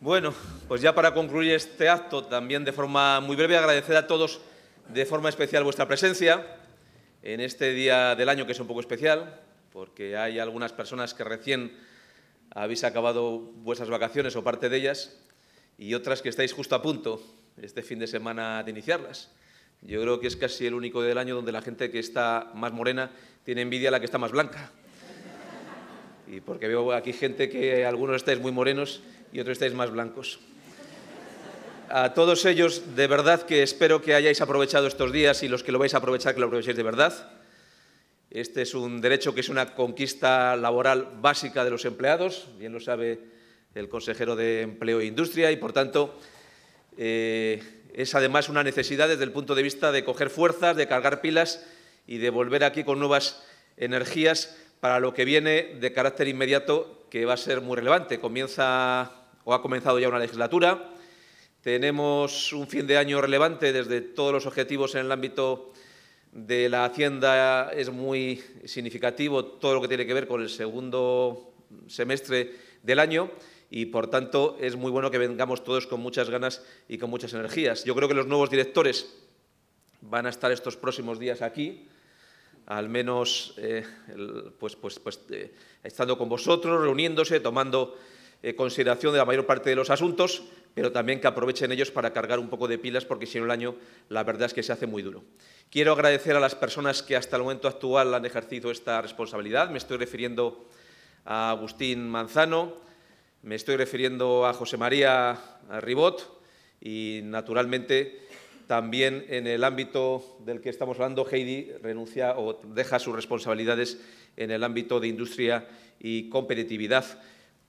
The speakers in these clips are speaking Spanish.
Bueno, pues ya para concluir este acto, también de forma muy breve, agradecer a todos de forma especial vuestra presencia en este día del año que es un poco especial, porque hay algunas personas que recién habéis acabado vuestras vacaciones o parte de ellas y otras que estáis justo a punto este fin de semana de iniciarlas. Yo creo que es casi el único del año donde la gente que está más morena tiene envidia a la que está más blanca. Y porque veo aquí gente que algunos estáis muy morenos y otros estáis más blancos. A todos ellos, de verdad que espero que hayáis aprovechado estos días y los que lo vais a aprovechar, que lo aprovechéis de verdad. Este es un derecho que es una conquista laboral básica de los empleados, bien lo sabe el consejero de Empleo e Industria, y por tanto eh, es además una necesidad desde el punto de vista de coger fuerzas, de cargar pilas y de volver aquí con nuevas energías para lo que viene de carácter inmediato, que va a ser muy relevante. Comienza o ha comenzado ya una legislatura. Tenemos un fin de año relevante desde todos los objetivos en el ámbito de la Hacienda. Es muy significativo todo lo que tiene que ver con el segundo semestre del año y, por tanto, es muy bueno que vengamos todos con muchas ganas y con muchas energías. Yo creo que los nuevos directores van a estar estos próximos días aquí, al menos eh, pues, pues, pues eh, estando con vosotros, reuniéndose, tomando eh, consideración de la mayor parte de los asuntos, pero también que aprovechen ellos para cargar un poco de pilas, porque si no el año la verdad es que se hace muy duro. Quiero agradecer a las personas que hasta el momento actual han ejercido esta responsabilidad. Me estoy refiriendo a Agustín Manzano, me estoy refiriendo a José María Ribot y, naturalmente, también en el ámbito del que estamos hablando, Heidi renuncia o deja sus responsabilidades en el ámbito de industria y competitividad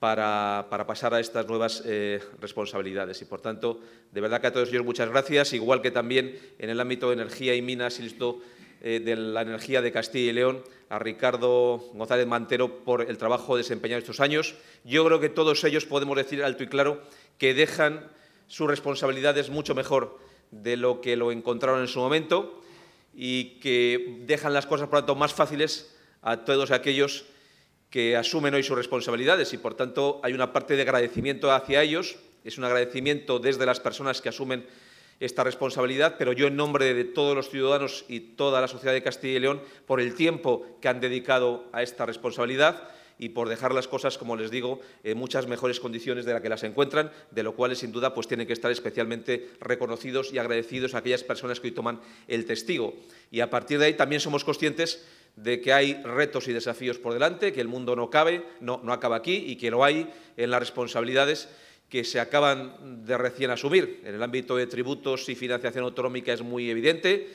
para, pasar a estas nuevas eh, responsabilidades. Y, por tanto, de verdad que a todos ellos muchas gracias, igual que también en el ámbito de energía y minas y listo, eh, de la energía de Castilla y León, a Ricardo González Mantero por el trabajo desempeñado estos años. Yo creo que todos ellos podemos decir alto y claro que dejan sus responsabilidades mucho mejor de lo que lo encontraron en su momento y que dejan las cosas, por tanto, más fáciles a todos aquellos que asumen hoy sus responsabilidades y, por tanto, hay una parte de agradecimiento hacia ellos. Es un agradecimiento desde las personas que asumen esta responsabilidad, pero yo en nombre de todos los ciudadanos y toda la sociedad de Castilla y León por el tiempo que han dedicado a esta responsabilidad y por dejar las cosas, como les digo, en muchas mejores condiciones de las que las encuentran, de lo cual, sin duda, pues tienen que estar especialmente reconocidos y agradecidos a aquellas personas que hoy toman el testigo. Y a partir de ahí también somos conscientes de que hay retos y desafíos por delante, que el mundo no cabe, no, acaba aquí y que lo hay en las responsabilidades que se acaban de recién asumir. En el ámbito de tributos y financiación autonómica es muy evidente.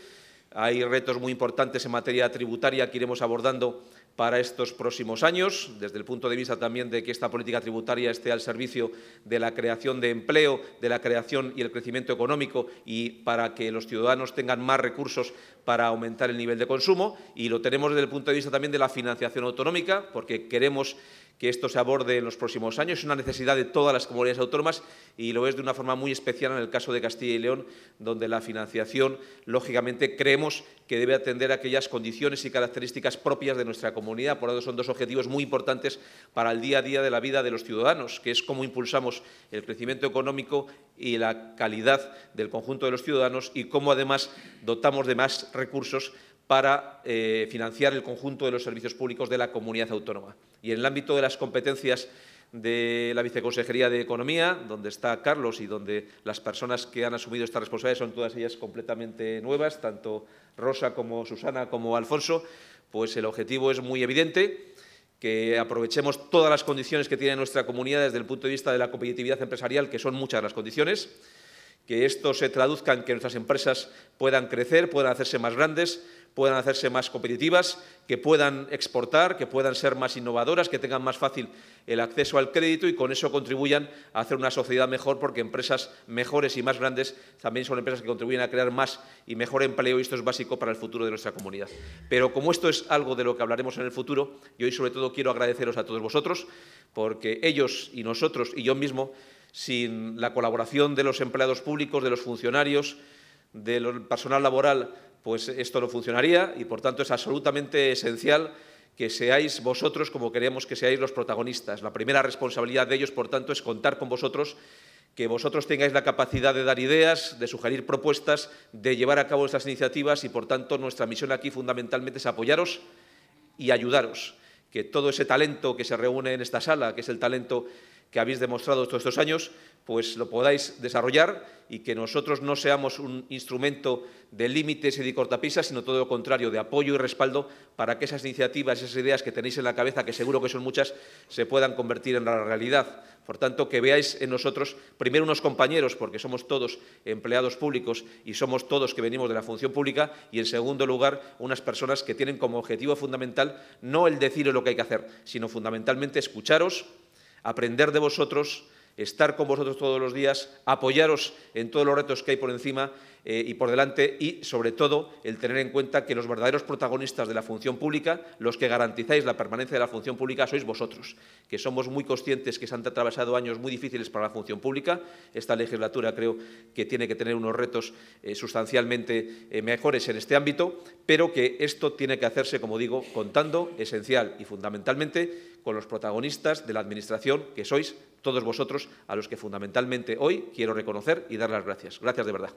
Hay retos muy importantes en materia tributaria que iremos abordando para estos próximos años, desde el punto de vista también de que esta política tributaria esté al servicio de la creación de empleo, de la creación y el crecimiento económico y para que los ciudadanos tengan más recursos para aumentar el nivel de consumo. Y lo tenemos desde el punto de vista también de la financiación autonómica, porque queremos que esto se aborde en los próximos años. Es una necesidad de todas las comunidades autónomas y lo es de una forma muy especial en el caso de Castilla y León, donde la financiación, lógicamente, creemos que debe atender a aquellas condiciones y características propias de nuestra comunidad. Por lo tanto, son dos objetivos muy importantes para el día a día de la vida de los ciudadanos, que es cómo impulsamos el crecimiento económico y la calidad del conjunto de los ciudadanos y cómo, además, dotamos de más recursos para eh, financiar el conjunto de los servicios públicos de la comunidad autónoma. Y en el ámbito de las competencias de la Viceconsejería de Economía, donde está Carlos y donde las personas que han asumido esta responsabilidad son todas ellas completamente nuevas, tanto Rosa como Susana como Alfonso, pues el objetivo es muy evidente, que aprovechemos todas las condiciones que tiene nuestra comunidad desde el punto de vista de la competitividad empresarial, que son muchas las condiciones, que esto se traduzca en que nuestras empresas puedan crecer, puedan hacerse más grandes, puedan hacerse más competitivas, que puedan exportar, que puedan ser más innovadoras, que tengan más fácil el acceso al crédito y con eso contribuyan a hacer una sociedad mejor, porque empresas mejores y más grandes también son empresas que contribuyen a crear más y mejor empleo y esto es básico para el futuro de nuestra comunidad. Pero como esto es algo de lo que hablaremos en el futuro, yo hoy sobre todo quiero agradeceros a todos vosotros, porque ellos y nosotros y yo mismo sin la colaboración de los empleados públicos, de los funcionarios, del personal laboral, pues esto no funcionaría y, por tanto, es absolutamente esencial que seáis vosotros como queremos que seáis los protagonistas. La primera responsabilidad de ellos, por tanto, es contar con vosotros, que vosotros tengáis la capacidad de dar ideas, de sugerir propuestas, de llevar a cabo estas iniciativas y, por tanto, nuestra misión aquí fundamentalmente es apoyaros y ayudaros. Que todo ese talento que se reúne en esta sala, que es el talento que habéis demostrado todos estos años, pues lo podáis desarrollar y que nosotros no seamos un instrumento de límites y de cortapisas, sino todo lo contrario, de apoyo y respaldo para que esas iniciativas, esas ideas que tenéis en la cabeza, que seguro que son muchas, se puedan convertir en la realidad. Por tanto, que veáis en nosotros primero unos compañeros, porque somos todos empleados públicos y somos todos que venimos de la función pública, y en segundo lugar, unas personas que tienen como objetivo fundamental no el decir lo que hay que hacer, sino fundamentalmente escucharos, aprender de vosotros, estar con vosotros todos los días, apoyaros en todos los retos que hay por encima eh, y por delante y, sobre todo, el tener en cuenta que los verdaderos protagonistas de la función pública, los que garantizáis la permanencia de la función pública, sois vosotros, que somos muy conscientes que se han atravesado años muy difíciles para la función pública. Esta legislatura creo que tiene que tener unos retos eh, sustancialmente eh, mejores en este ámbito, pero que esto tiene que hacerse, como digo, contando esencial y fundamentalmente con los protagonistas de la Administración, que sois todos vosotros, a los que fundamentalmente hoy quiero reconocer y dar las gracias. Gracias de verdad.